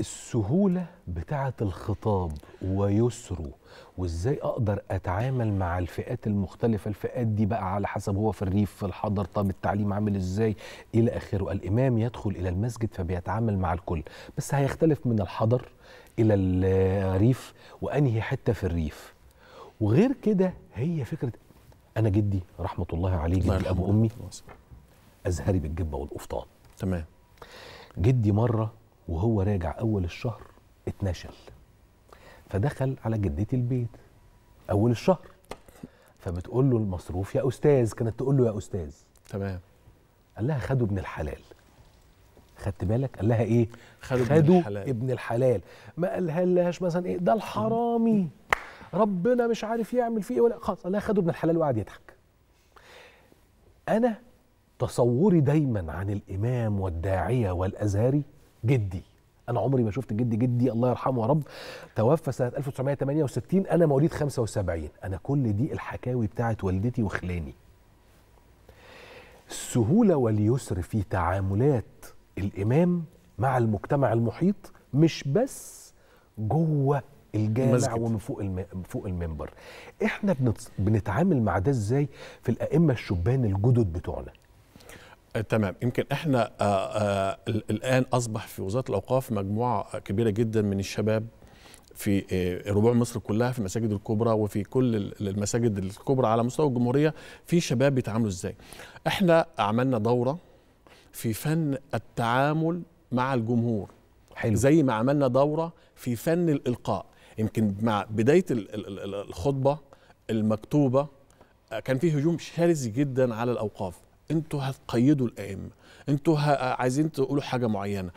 السهولة بتاعة الخطاب ويسره وازاي اقدر اتعامل مع الفئات المختلفه الفئات دي بقى على حسب هو في الريف في الحضر طب التعليم عامل ازاي الى اخره الامام يدخل الى المسجد فبيتعامل مع الكل بس هيختلف من الحضر الى الريف وانهي حته في الريف وغير كده هي فكره انا جدي رحمه الله عليه جدي ابو امي ازهري بالجبه والقفطان تمام جدي مره وهو راجع اول الشهر اتنشل فدخل على جدتي البيت اول الشهر فبتقول له المصروف يا استاذ كانت تقول له يا استاذ تمام قال لها خدوا ابن الحلال خدت بالك قال لها ايه خدوا, خدوا ابن, الحلال. ابن الحلال ما قالها لهاش مثلا ايه ده الحرامي ربنا مش عارف يعمل فيه ايه ولا خلاص قال لها خدوا ابن الحلال وقعد يضحك انا تصوري دايما عن الامام والداعيه والازهري جدي انا عمري ما شفت جدي جدي الله يرحمه يا رب توفى سنه 1968 انا مواليد 75 انا كل دي الحكاوي بتاعت والدتي وخلاني السهوله واليسر في تعاملات الامام مع المجتمع المحيط مش بس جوه الجامع المسجد. ومن فوق الم... فوق المنبر احنا بنت... بنتعامل مع ده ازاي في الائمه الشبان الجدد بتوعنا تمام يمكن احنا آه، آه، الان اصبح في وزاره الاوقاف مجموعه كبيره جدا من الشباب في آه، ربوع مصر كلها في المساجد الكبرى وفي كل المساجد الكبرى على مستوى الجمهوريه في شباب بيتعاملوا ازاي احنا عملنا دوره في فن التعامل مع الجمهور حلو. زي ما عملنا دوره في فن الالقاء يمكن مع بدايه الخطبه المكتوبه كان في هجوم شرس جدا على الاوقاف انتوا هتقيدوا الائمه انتوا عايزين تقولوا حاجه معينه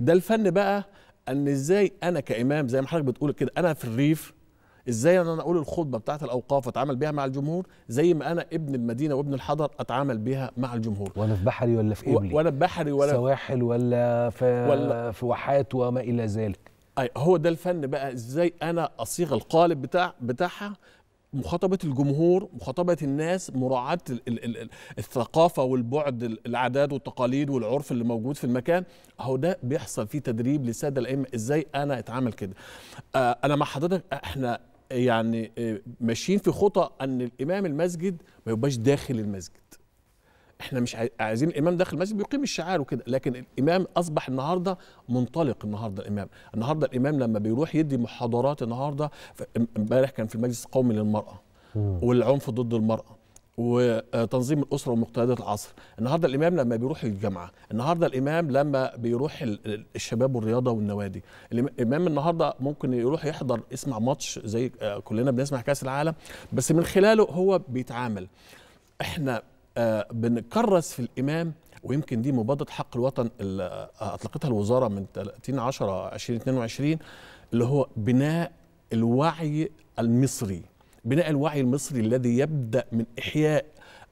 ده الفن بقى ان ازاي انا كامام زي ما حضرتك بتقول كده انا في الريف ازاي انا اقول الخطبه بتاعت الاوقاف اتعامل بيها مع الجمهور زي ما انا ابن المدينه وابن الحضر اتعامل بيها مع الجمهور وانا في بحري ولا في ابلي وانا في بحري ولا سواحل ولا في ولا في واحات وما الى ذلك اي هو ده الفن بقى ازاي انا اصيغ القالب بتاع بتاعها مخاطبه الجمهور مخاطبه الناس مراعاه الثقافه والبعد العادات والتقاليد والعرف اللي موجود في المكان اهو ده بيحصل فيه تدريب للساده الائمه ازاي انا اتعامل كده آه انا مع حضرتك احنا يعني آه، ماشيين في خطى ان الامام المسجد ما يبقاش داخل المسجد احنا مش عايزين الامام داخل المسجد بيقيم الشعائر وكده لكن الامام اصبح النهارده منطلق النهارده الامام النهارده الامام لما بيروح يدي محاضرات النهارده امبارح كان في المجلس القومي للمراه والعنف ضد المراه وتنظيم الاسره ومقتضيات العصر النهارده الامام لما بيروح الجامعه النهارده الامام لما بيروح الشباب والرياضه والنوادي الامام النهارده ممكن يروح يحضر يسمع ماتش زي آه، كلنا بنسمع كاس العالم بس من خلاله هو بيتعامل احنا آه، بنكرس في الامام ويمكن دي مبادره حق الوطن اللي آه، اطلقتها الوزاره من 30 10 2022 اللي هو بناء الوعي المصري بناء الوعي المصري الذي يبدا من احياء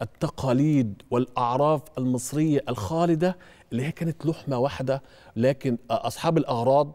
التقاليد والاعراف المصريه الخالده اللي هي كانت لحمه واحده لكن اصحاب الاغراض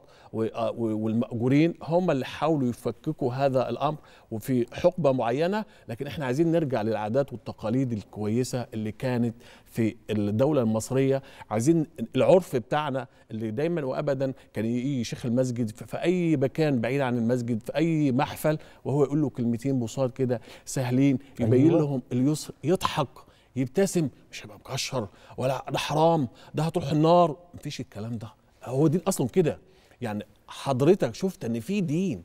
والمأجورين هم اللي حاولوا يفككوا هذا الأمر وفي حقبة معينة لكن احنا عايزين نرجع للعادات والتقاليد الكويسة اللي كانت في الدولة المصرية عايزين العرف بتاعنا اللي دايما وأبدا كان يجي شيخ المسجد في أي مكان بعيد عن المسجد في أي محفل وهو يقول له كلمتين بساط كده سهلين يبين أيوه. لهم اليسر يضحك يبتسم مش هيبقى مكشر ولا ده حرام ده هتروح النار مفيش الكلام ده هو دين اصلا كده يعني حضرتك شفت ان في دين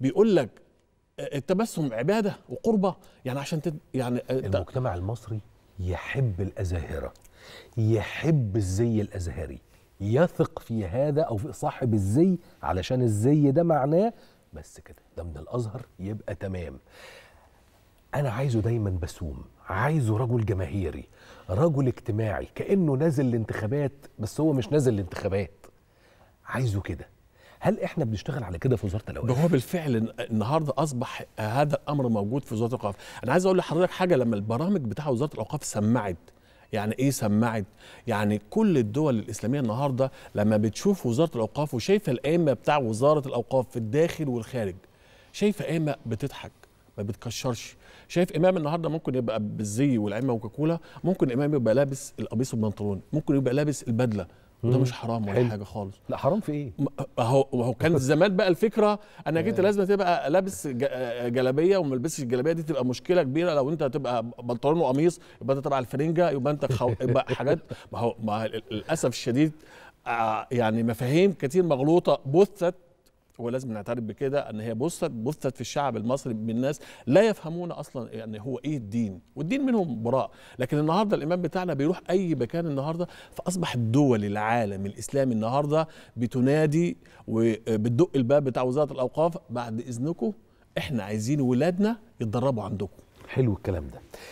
بيقول لك آه، التبسم عباده وقربه يعني عشان تد... يعني آه، المجتمع المصري يحب الازاهره يحب الزي الازهري يثق في هذا او في صاحب الزي علشان الزي ده معناه بس كده ده من الازهر يبقى تمام انا عايزه دايما بسوم عايزه رجل جماهيري رجل اجتماعي كانه نازل الانتخابات بس هو مش نازل الانتخابات عايزه كده هل احنا بنشتغل على كده في وزاره الاوقاف؟ هو بالفعل النهارده اصبح هذا الامر موجود في وزاره الاوقاف، انا عايز اقول لحضرتك حاجه لما البرامج بتاع وزاره الاوقاف سمعت يعني ايه سمعت؟ يعني كل الدول الاسلاميه النهارده لما بتشوف وزاره الاوقاف وشايفه الائمه بتاع وزاره الاوقاف في الداخل والخارج شايفه ائمه بتضحك ما بتكشرش شايف امام النهارده ممكن يبقى بالزي والعمه وكاكولا ممكن امام يبقى لابس القميص والبنطلون ممكن يبقى لابس البدله ده مش حرام ولا حاجه خالص لا حرام في ايه هو هو كان زمان بقى الفكره انك انت آه. لازم تبقى لابس جلابيه وما تلبسش الجلابيه دي تبقى مشكله كبيره لو انت هتبقى بنطلون وقميص يبقى انت تبع الفرنجه يبقى انت خو... يبقى حاجات ما هو ما للاسف الشديد آه، يعني مفاهيم كتير مغلوطه بثت ولازم نعترف بكده ان هي بثت بثت في الشعب المصري من ناس لا يفهمون اصلا يعني هو ايه الدين والدين منهم براء لكن النهارده الامام بتاعنا بيروح اي مكان النهارده فاصبح الدول العالم الاسلامي النهارده بتنادي وبتدق الباب بتاع وزاره الاوقاف بعد اذنكم احنا عايزين ولادنا يتدربوا عندكم حلو الكلام ده